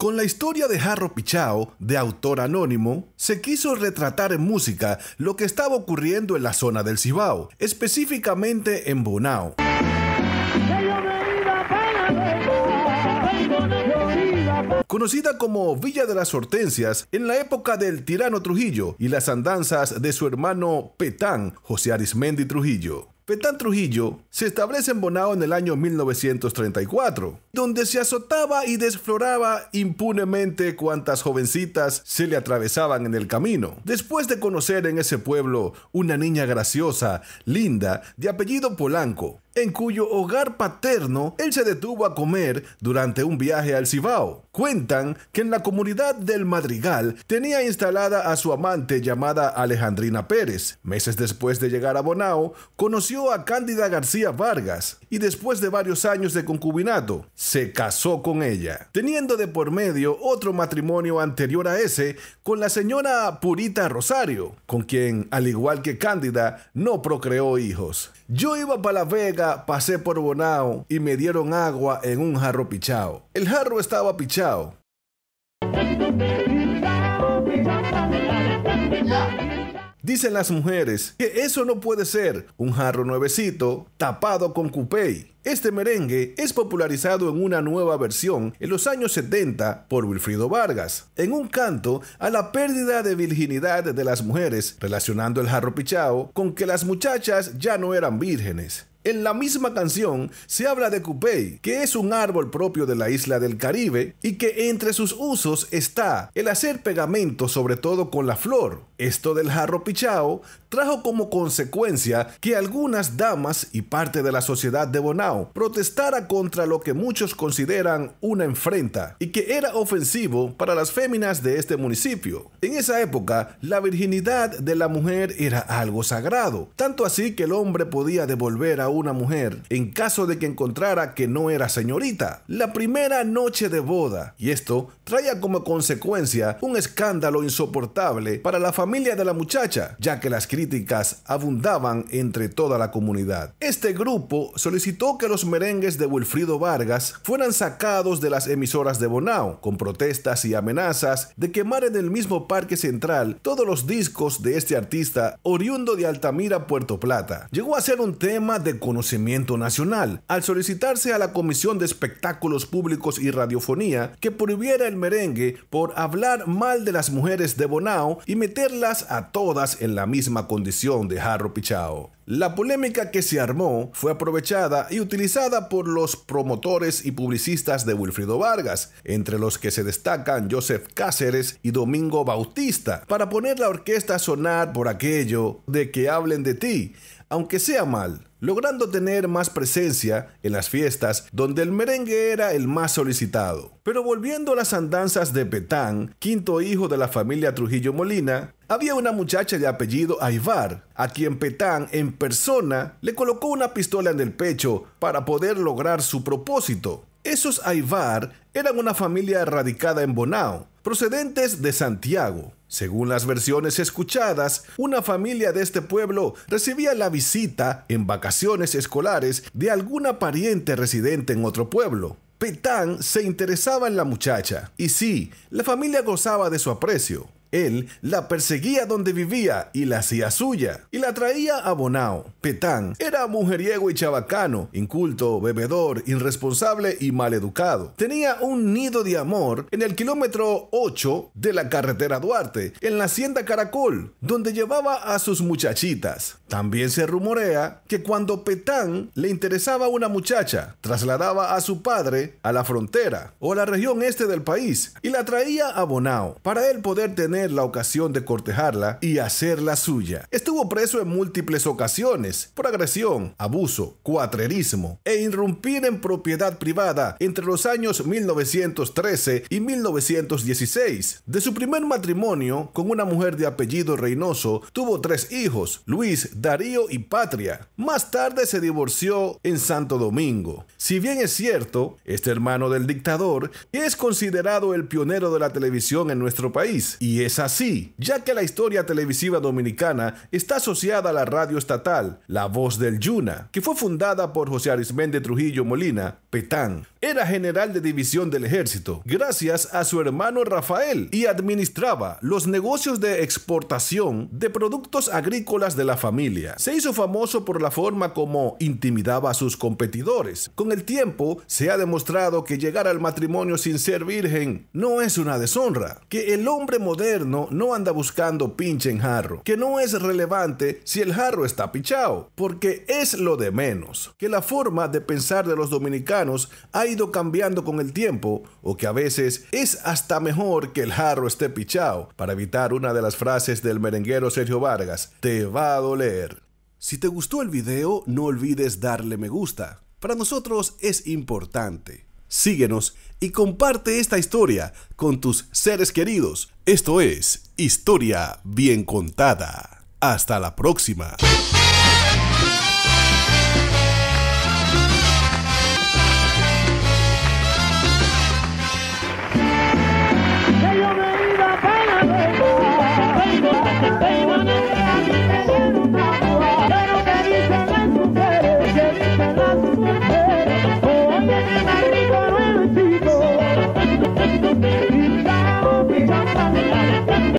Con la historia de Jarro Pichao, de autor anónimo, se quiso retratar en música lo que estaba ocurriendo en la zona del Cibao, específicamente en Bonao. Conocida como Villa de las Hortensias en la época del tirano Trujillo y las andanzas de su hermano Petán, José Arismendi Trujillo. Betán Trujillo se establece en Bonao en el año 1934, donde se azotaba y desfloraba impunemente cuantas jovencitas se le atravesaban en el camino. Después de conocer en ese pueblo una niña graciosa, linda, de apellido Polanco, en cuyo hogar paterno él se detuvo a comer durante un viaje al Cibao. Cuentan que en la comunidad del Madrigal tenía instalada a su amante llamada Alejandrina Pérez. Meses después de llegar a Bonao, conoció a Cándida García Vargas y después de varios años de concubinato, se casó con ella, teniendo de por medio otro matrimonio anterior a ese con la señora Purita Rosario, con quien, al igual que Cándida, no procreó hijos. Yo iba para La Vega, pasé por Bonao y me dieron agua en un jarro pichao. El jarro estaba pichao. Dicen las mujeres que eso no puede ser un jarro nuevecito tapado con cupey Este merengue es popularizado en una nueva versión en los años 70 por Wilfrido Vargas, en un canto a la pérdida de virginidad de las mujeres, relacionando el jarro pichao con que las muchachas ya no eran vírgenes. En la misma canción se habla de cupey, que es un árbol propio de la isla del Caribe y que entre sus usos está el hacer pegamento sobre todo con la flor, esto del jarro pichao trajo como consecuencia que algunas damas y parte de la sociedad de Bonao protestara contra lo que muchos consideran una enfrenta y que era ofensivo para las féminas de este municipio. En esa época, la virginidad de la mujer era algo sagrado, tanto así que el hombre podía devolver a una mujer en caso de que encontrara que no era señorita. La primera noche de boda, y esto traía como consecuencia un escándalo insoportable para la familia familia de la muchacha, ya que las críticas abundaban entre toda la comunidad. Este grupo solicitó que los merengues de Wilfrido Vargas fueran sacados de las emisoras de Bonao, con protestas y amenazas de quemar en el mismo parque central todos los discos de este artista oriundo de Altamira, Puerto Plata. Llegó a ser un tema de conocimiento nacional, al solicitarse a la Comisión de Espectáculos Públicos y Radiofonía que prohibiera el merengue por hablar mal de las mujeres de Bonao y meterle a todas en la misma condición de jarro pichao. La polémica que se armó fue aprovechada y utilizada por los promotores y publicistas de Wilfrido Vargas, entre los que se destacan Joseph Cáceres y Domingo Bautista, para poner la orquesta a sonar por aquello de que hablen de ti, aunque sea mal logrando tener más presencia en las fiestas donde el merengue era el más solicitado. Pero volviendo a las andanzas de Petán, quinto hijo de la familia Trujillo Molina, había una muchacha de apellido Aivar, a quien Petán en persona le colocó una pistola en el pecho para poder lograr su propósito. Esos Aivar eran una familia radicada en Bonao, procedentes de Santiago. Según las versiones escuchadas, una familia de este pueblo recibía la visita en vacaciones escolares de alguna pariente residente en otro pueblo. Petán se interesaba en la muchacha, y sí, la familia gozaba de su aprecio, él la perseguía donde vivía y la hacía suya, y la traía a Bonao. Petán era mujeriego y chabacano, inculto, bebedor, irresponsable y educado. Tenía un nido de amor en el kilómetro 8 de la carretera Duarte, en la hacienda Caracol, donde llevaba a sus muchachitas. También se rumorea que cuando Petán le interesaba una muchacha, trasladaba a su padre a la frontera o a la región este del país y la traía a Bonao para él poder tener la ocasión de cortejarla y hacerla suya. Estuvo preso en múltiples ocasiones por agresión, abuso, cuatrerismo e irrumpir en propiedad privada entre los años 1913 y 1916. De su primer matrimonio con una mujer de apellido Reynoso, tuvo tres hijos, Luis, Darío y Patria. Más tarde se divorció en Santo Domingo. Si bien es cierto, este hermano del dictador es considerado el pionero de la televisión en nuestro país y es es así, ya que la historia televisiva dominicana está asociada a la radio estatal, La Voz del Yuna, que fue fundada por José de Trujillo Molina, Petán, era general de división del ejército, gracias a su hermano Rafael, y administraba los negocios de exportación de productos agrícolas de la familia. Se hizo famoso por la forma como intimidaba a sus competidores. Con el tiempo, se ha demostrado que llegar al matrimonio sin ser virgen no es una deshonra, que el hombre moderno no anda buscando pinche en jarro, que no es relevante si el jarro está pichado, porque es lo de menos, que la forma de pensar de los dominicanos ha ido cambiando con el tiempo o que a veces es hasta mejor que el jarro esté pichado para evitar una de las frases del merenguero Sergio Vargas, te va a doler. Si te gustó el video, no olvides darle me gusta. Para nosotros es importante. Síguenos y comparte esta historia con tus seres queridos. Esto es Historia Bien Contada. Hasta la próxima.